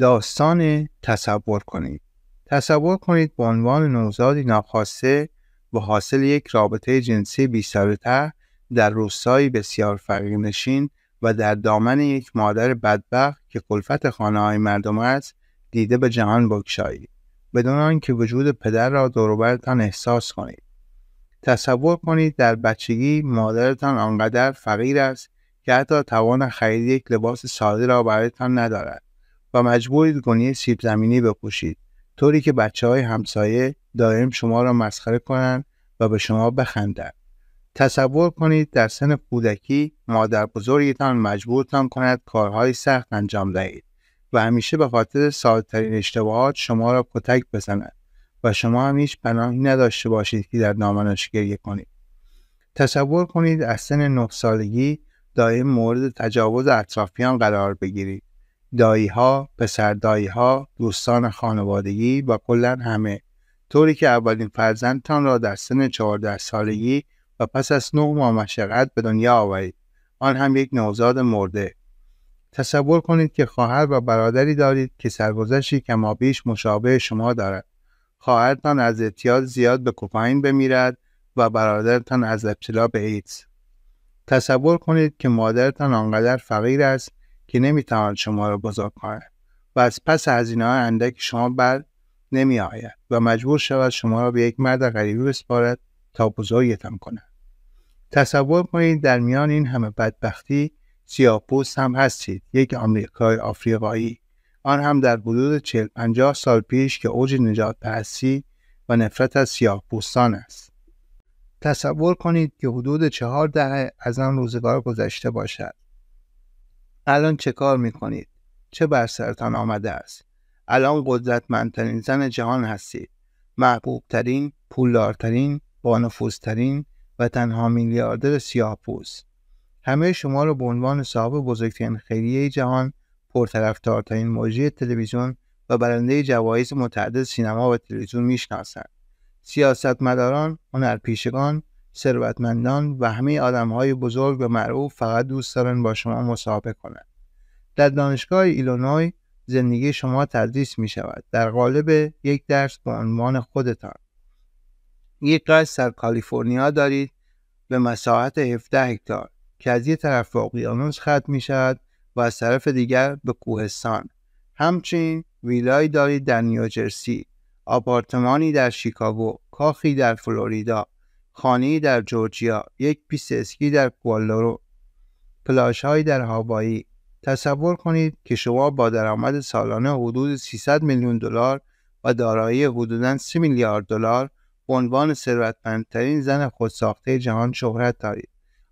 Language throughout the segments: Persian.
داستان تصور کنید تصور کنید به عنوان نوزادی ناخواسته و حاصل یک رابطه جنسی بی در روستایی بسیار نشین و در دامن یک مادر بدبخت که کلفت خانه های مردم است دیده به جهان بکشایید. بدون آنکه وجود پدر را دوروبرتان احساس کنید تصور کنید در بچگی مادرتان آنقدر فقیر است که حتی توان خرید یک لباس ساده را برایتان ندارد و مجبورید گونی سیب زمینی بپوشید طوری که بچه های همسایه دائم شما را مسخره کنند و به شما بخندند تصور کنید در سن کودکی مادر بزرگتان مجبورتان کند کارهای سخت انجام دهید و همیشه به خاطر سادترین اشتباهات شما را کتک بزند و شما هم هیچ پناهی نداشته باشید که در نامنش گریه کنید تصور کنید از سن نه سالگی دائم مورد تجاوز اطرافیان قرار بگیرید دایی ها، پسر دایی ها، دوستان خانوادگی و کلا همه طوری که اولین فرزندتان را در سن 14 سالگی و پس از نه ماه مشقت به دنیا آورید آن هم یک نوزاد مرده تصور کنید که خواهر و برادری دارید که سرگذشتی بیش مشابه شما دارد خواهرتان از اعتیاد زیاد به کوپاین بمیرد و برادرتان از ابتلا به ایدز تصور کنید که مادرتان آنقدر فقیر است که نمیتواند شما را بزرگ کند و از پس هزینه های اندک شما بر نمی آید و مجبور شود شما را به یک مرد غریبی بسپارد تا بزرگتان کند تصور کنید در میان این همه بدبختی سیاپوس هم هستید یک آمریکای آفریقایی آن هم در حدود چهل پنجاه سال پیش که اوج نجات پرستی و نفرت از سیاه است تصور کنید که حدود چهار دهه از آن روزگار گذشته باشد الان چه کار میکنید چه بر سرتان آمده است الان قدرتمندترین زن جهان هستید محبوبترین پولدارترین بانفوزترین و تنها میلیاردر پوست. همه شما را به عنوان صاحب بزرگترین خیریه جهان پرطرفدارترین موجی تلویزیون و برنده جوایز متعدد سینما و تلویزیون میشناسند سیاستمداران هنرپیشگان ثروتمندان و همه آدم های بزرگ و معروف فقط دوست دارن با شما مصاحبه کنند. در دانشگاه ایلینوی زندگی شما تدریس می شود در قالب یک درس به عنوان خودتان یک قصد در کالیفرنیا دارید به مساحت 17 هکتار که از یک طرف به اقیانوس ختم می شود و از طرف دیگر به کوهستان همچنین ویلای دارید در نیوجرسی آپارتمانی در شیکاگو کاخی در فلوریدا خانی در جورجیا یک پیست اسکی در کوالدارو پلاش های در هاوایی تصور کنید که شما با درآمد سالانه حدود 300 میلیون دلار و دارایی حدوداً 3 میلیارد دلار به عنوان ثروتمندترین زن خودساخته جهان شهرت دارید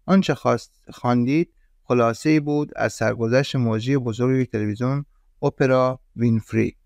آنچه خواندید خلاصه ای بود از سرگذشت موجی بزرگ تلویزیون اپرا وینفری